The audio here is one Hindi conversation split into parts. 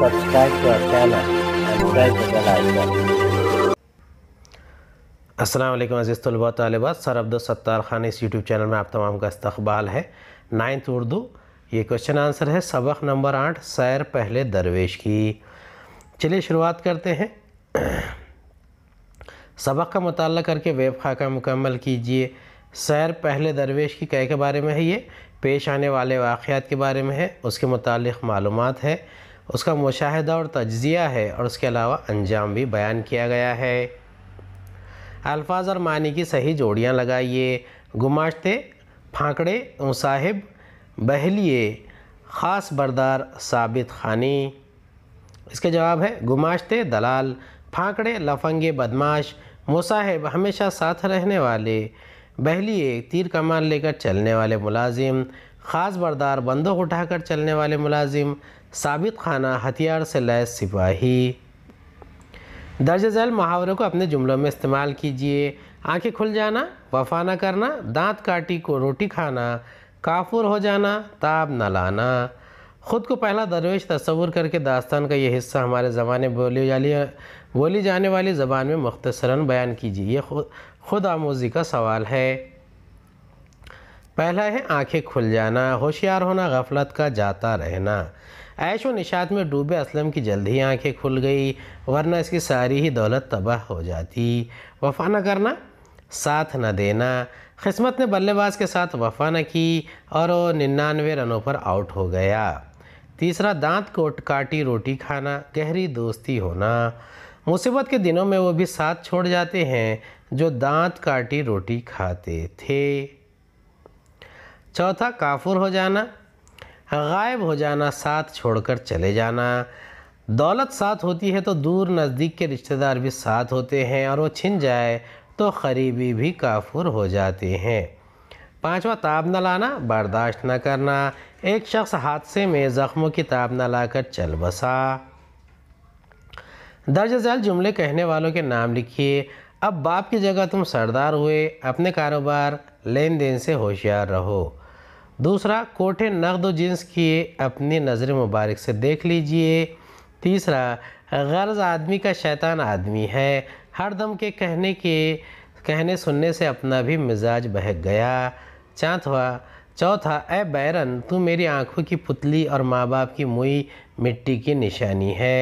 subscribe to our channel and press the bell icon. Aslam अज़ीज़ तलबा तलबा सर अब्दुलसत्तार ख़ान इस यूट्यूब चैनल में आप तमाम का इस्तबाल है नाइन्थ उर्दू ये क्वेश्चन आंसर है सबक नंबर आठ सैर पहले दरवेश की चलिए शुरुआत करते हैं सबक का मताल करके वेब खाका मुकम्मल कीजिए सैर पहले दरवेश की कह के बारे में है ये पेश आने वाले वाक़ात के बारे में है उसके मुतल मालूम है उसका मुशाहिदा और तजिया है और उसके अलावा अंजाम भी बयान किया गया है अल्फाज और मानी की सही जोड़ियाँ लगाइए गुमाश्ते फांकड़े मुसाहिब बहलिए ख़ास बरदार साबित खानी इसके जवाब है गुमाश्ते दलाल फांकड़े लफंगे बदमाश मुसाहिब हमेशा साथ रहने वाले बहलिए तीर कमान लेकर चलने वाले मुलाजिम ख़ास बरदार बंदूक उठाकर चलने वाले मुलाजिम साबित खाना हथियार से लैस सिपाही दर्ज झैल मुहावरे को अपने जुमलों में इस्तेमाल कीजिए आंखें खुल जाना वफा ना करना दांत काटी को रोटी खाना काफुर हो जाना ताब न लाना ख़ुद को पहला दरवेश तस्वूर करके दास्तान का यह हिस्सा हमारे ज़माने बोली जाली बोली जाने वाली ज़बान में मुख्तसरा बयान कीजिए यह खुद खुद आमोजी का सवाल है पहला है आंखें खुल जाना होशियार होना गफलत का जाता रहना ऐश व निशात में डूबे असलम की जल्द ही आंखें खुल गई वरना इसकी सारी ही दौलत तबाह हो जाती वफा न करना साथ न देना किस्मत ने बल्लेबाज के साथ वफा न की और वो निन्यानवे रनों पर आउट हो गया तीसरा दांत कोट काटी रोटी खाना गहरी दोस्ती होना मुसीबत के दिनों में वो भी साथ छोड़ जाते हैं जो दांत काटी रोटी खाते थे चौथा काफुर हो जाना गायब हो जाना साथ छोड़कर चले जाना दौलत साथ होती है तो दूर नज़दीक के रिश्तेदार भी साथ होते हैं और वो छिन जाए तो करीबी भी काफुर हो जाते हैं पांचवा ताब न लाना बर्दाश्त न करना एक शख्स हादसे में ज़ख्मों की ताब न लाकर चल बसा दर्ज झैल जुमले कहने वालों के नाम लिखिए अब बाप की जगह तुम सरदार हुए अपने कारोबार लेन देन से होशियार रहो दूसरा कोठे नकद जिन्स की अपनी नज़र मुबारक से देख लीजिए तीसरा गर्ज़ आदमी का शैतान आदमी है हर दम के कहने के कहने सुनने से अपना भी मिजाज बहक गया चांतवा चौथा ए बैरन तू मेरी आंखों की पुतली और माँ बाप की मुई मिट्टी की निशानी है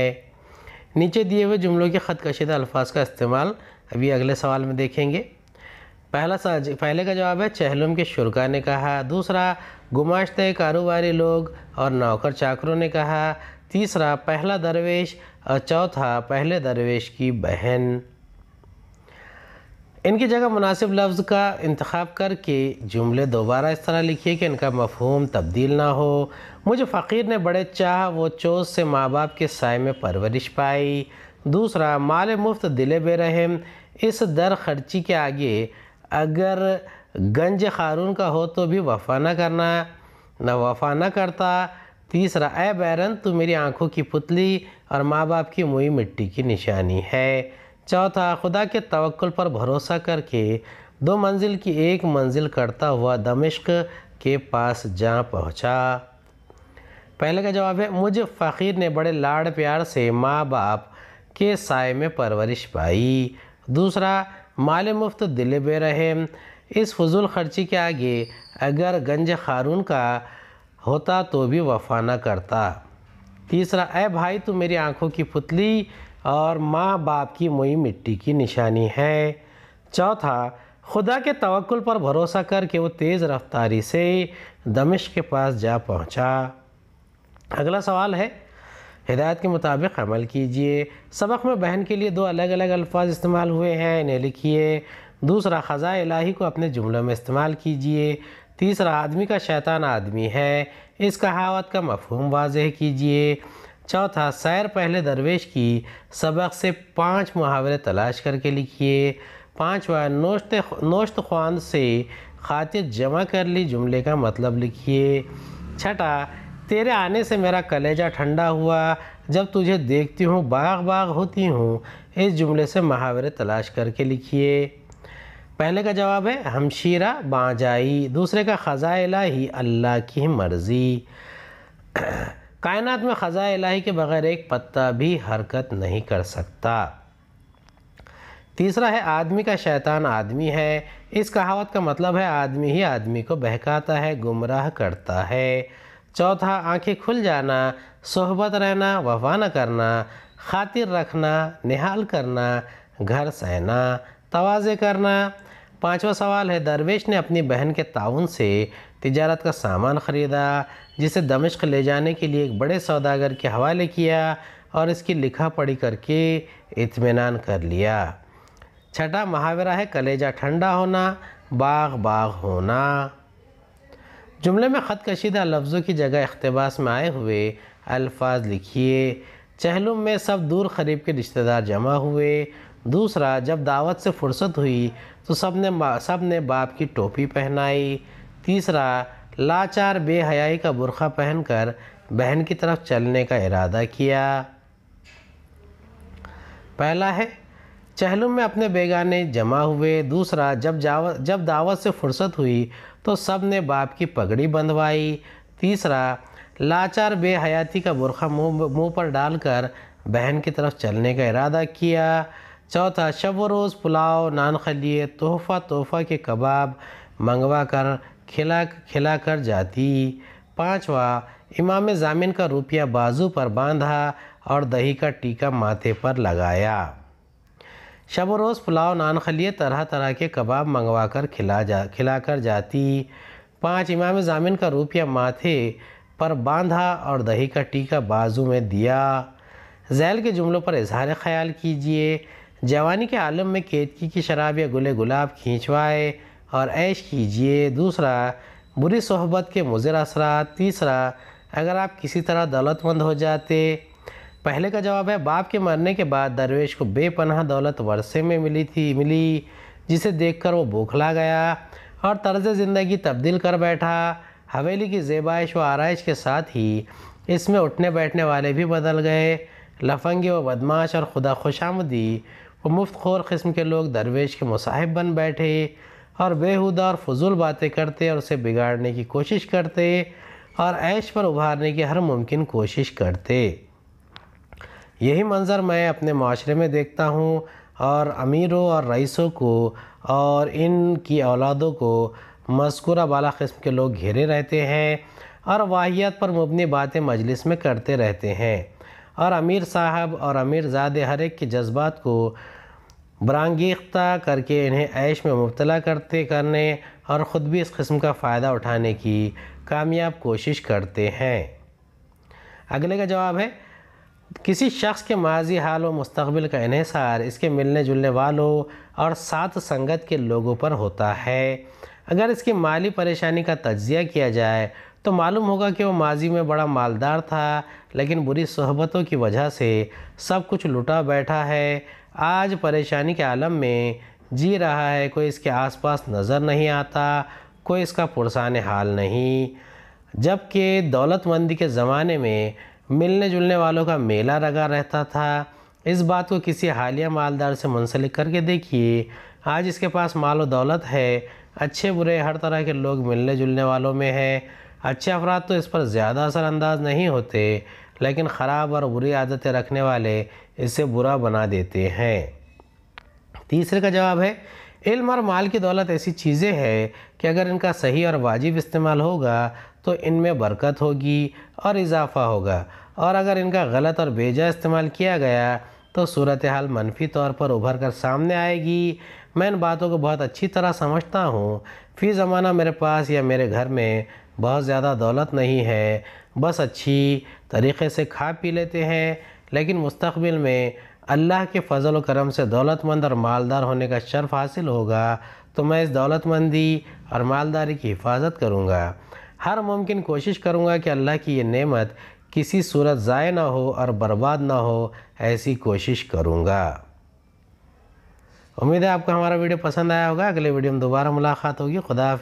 नीचे दिए हुए जुमलों के ख़त कशीदा अल्फाज का इस्तेमाल अभी अगले सवाल में देखेंगे पहला पहले का जवाब है चहलुम के शुरा ने कहा दूसरा गुमाश्ते कारोबारी लोग और नौकर चाकरों ने कहा तीसरा पहला दरवेश और चौथा पहले दरवेश की बहन इनकी जगह मुनासिब लफ्ज़ का इंतखब करके जुमले दोबारा इस तरह लिखिए कि इनका मफहूम तब्दील ना हो मुझे फ़कीर ने बड़े चाह वो चोस से माँ बाप के साय में परवरिश पाई दूसरा माल मुफ्त दिले बेरहम इस दर खर्ची के आगे अगर गंज खारून का हो तो भी वफा ना करना न वफा ना करता तीसरा ऐ बैरन तू मेरी आँखों की पुतली और माँ बाप की मुई मिट्टी की निशानी है चौथा खुदा के तवक्ल पर भरोसा करके दो मंजिल की एक मंजिल करता हुआ दमिश्क के पास जा पहुँचा पहले का जवाब है मुझे फ़कीर ने बड़े लाड़ प्यार से माँ बाप के साय में परवरिश पाई दूसरा माल मुफ्त दिल बे रहे इस फजूल खर्ची के आगे अगर गंज खारून का होता तो भी वफा ना करता तीसरा ऐ भाई तू मेरी आँखों की पुतली और माँ बाप की मोई मिट्टी की निशानी है चौथा खुदा के तवक्ल पर भरोसा करके वो तेज़ रफ्तारी से दमिश के पास जा पहुँचा अगला सवाल है हिदायत के मुताबिक अमल कीजिए सबक में बहन के लिए दो अलग अलग अल्फाज इस्तेमाल हुए हैं इन्हें लिखिए दूसरा ख़ज़ा इलाही को अपने जुमलों में इस्तेमाल कीजिए तीसरा आदमी का शैतान आदमी है इस कहावत का मफहम वाजह कीजिए चौथा सैर पहले दरवेश की सबक से पाँच मुहावरे तलाश करके लिखिए पाँचवा नोश्त नोश्त ख्वान से खातिर जमा कर ली जुमले का मतलब लिखिए छठा तेरे आने से मेरा कलेजा ठंडा हुआ जब तुझे देखती हूँ बाग बाग होती हूँ इस जुमले से मुहावरे तलाश करके लिखिए पहले का जवाब है हमशीरा बाजाई दूसरे का ख़ज़ा इलाही अल्लाह की मर्ज़ी कायनात में ख़ज़ा इलाही के बग़ैर एक पत्ता भी हरकत नहीं कर सकता तीसरा है आदमी का शैतान आदमी है इस कहावत का मतलब है आदमी ही आदमी को बहकाता है गुमराह करता है चौथा आंखें खुल जाना सोहबत रहना वफाना न करना खातिर रखना निहाल करना घर सहना तोज़े करना पांचवा सवाल है दरवेश ने अपनी बहन के ताउन से तिजारत का सामान ख़रीदा जिसे दमिश्क ले जाने के लिए एक बड़े सौदागर के हवाले किया और इसकी लिखा पढ़ी करके इतमान कर लिया छठा महावरा है कलेजा ठंडा होना बाग बाग होना जुमले में ख़त कशीदा लफ्ज़ों की जगह अख्तबास में आए हुए अल्फाज लिखिए चहलुम में सब दूर खरीब के रिश्तेदार जमा हुए दूसरा जब दावत से फुर्सत हुई तो सब ने सब ने बाप की टोपी पहनाई तीसरा लाचार बेहयाई का बुरखा पहनकर बहन की तरफ चलने का इरादा किया पहला है चहलुम में अपने बेगाने जमा हुए दूसरा जब जाव जब दावत से फुर्सत हुई तो सब ने बाप की पगड़ी बंधवाई तीसरा लाचार बेहयाती का बुरखा मुंह मुंह पर डालकर बहन की तरफ चलने का इरादा किया चौथा शब रोज़ पुलाव नान खलिए तोहफ़ा तोहफ़ा के कबाब मंगवा कर खिला खिला कर जाती पाँचवा इमाम जामिन का रुपया बाजू पर बांधा और दही का टीका माथे पर लगाया शब रोज़ पुलाव नान खलिए तरह तरह के कबाब मंगवा कर खिला जा खिला कर जाती पाँच इमाम जामिन का रुपया माथे पर बांधा और दही का टीका बाजू में दिया जैल के जुमलों पर इजहार ख्याल कीजिए जवानी के आलम में केतकी की शराब या गुले गुलाब खींचवाए और ऐश कीजिए दूसरा बुरी सोहबत के मुजर असरा तीसरा अगर आप किसी तरह दौलतमंद हो जाते पहले का जवाब है बाप के मरने के बाद दरवेश को बेपनाह दौलत वर्षे में मिली थी मिली जिसे देखकर वो बौखला गया और तर्ज ज़िंदगी तब्दील कर बैठा हवेली की जेबाइश व आरइश के साथ ही इसमें उठने बैठने वाले भी बदल गए लफंगे व बदमाश और खुदा खुशामदी व मुफ्त खोर किस्म के लोग दरवेश के मुसाहिब बन बैठे और बेहुदा और फजूल बातें करते और उसे बिगाड़ने की कोशिश करते और ऐश पर उभारने की हर मुमकिन कोशिश करते यही मंज़र मैं अपने माशरे में देखता हूँ और अमीरों और रईसों को और इनकी औलादों को मस्कुरा बाला कस्म के लोग घेरे रहते हैं और वाहियात पर मुबनी बातें मजलिस में करते रहते हैं और अमीर साहब और अमीर ज़ादे हर एक के जज्बात को बरंगीख्ता करके इन्हें ऐश में मुबतला करते करने और ख़ुद भी इस कस्म का फ़ायदा उठाने की कामयाब कोशिश करते हैं अगले का जवाब है किसी शख्स के माजी हाल व मुस्तबिल का इहसार इसके मिलने जुलने वालों और साथ संगत के लोगों पर होता है अगर इसकी माली परेशानी का तजिया किया जाए तो मालूम होगा कि वह माजी में बड़ा मालदार था लेकिन बुरी सहबतों की वजह से सब कुछ लुटा बैठा है आज परेशानी के आलम में जी रहा है कोई इसके आसपास नज़र नहीं आता कोई इसका पुरसान हाल नहीं जबकि दौलतमंदी के ज़माने में मिलने जुलने वालों का मेला लगा रहता था इस बात को किसी हालिया मालदार से मुंसलिक करके देखिए आज इसके पास माल दौलत है अच्छे बुरे हर तरह के लोग मिलने जुलने वालों में हैं अच्छे अफराद तो इस पर ज़्यादा असरानंदाज नहीं होते लेकिन ख़राब और बुरी आदतें रखने वाले इसे बुरा बना देते हैं तीसरे का जवाब है इल्म और माल की दौलत ऐसी चीज़ें हैं कि अगर इनका सही और वाजिब इस्तेमाल होगा तो इनमें बरकत होगी और इजाफ़ा होगा और अगर इनका गलत और बेजा इस्तेमाल किया गया तो सूरत हाल मनफी तौर पर उभर कर सामने आएगी मैं इन बातों को बहुत अच्छी तरह समझता हूँ फ़ी ज़माना मेरे पास या मेरे घर में बहुत ज़्यादा दौलत नहीं है बस अच्छी तरीक़े से खा पी लेते हैं लेकिन मुस्तबिल में अल्लाह के फ़जल करम से दौलतमंद और मालदार होने का शर्फ हासिल होगा तो मैं इस दौलतमंदी और मालदारी की हिफाजत करूँगा हर मुमकिन कोशिश करूँगा कि अल्लाह की ये नेमत किसी सूरत ज़ाय ना हो और बर्बाद ना हो ऐसी कोशिश करूँगा उम्मीद है आपको हमारा वीडियो पसंद आया होगा अगले वीडियो में दोबारा मुलाकात होगी खुदा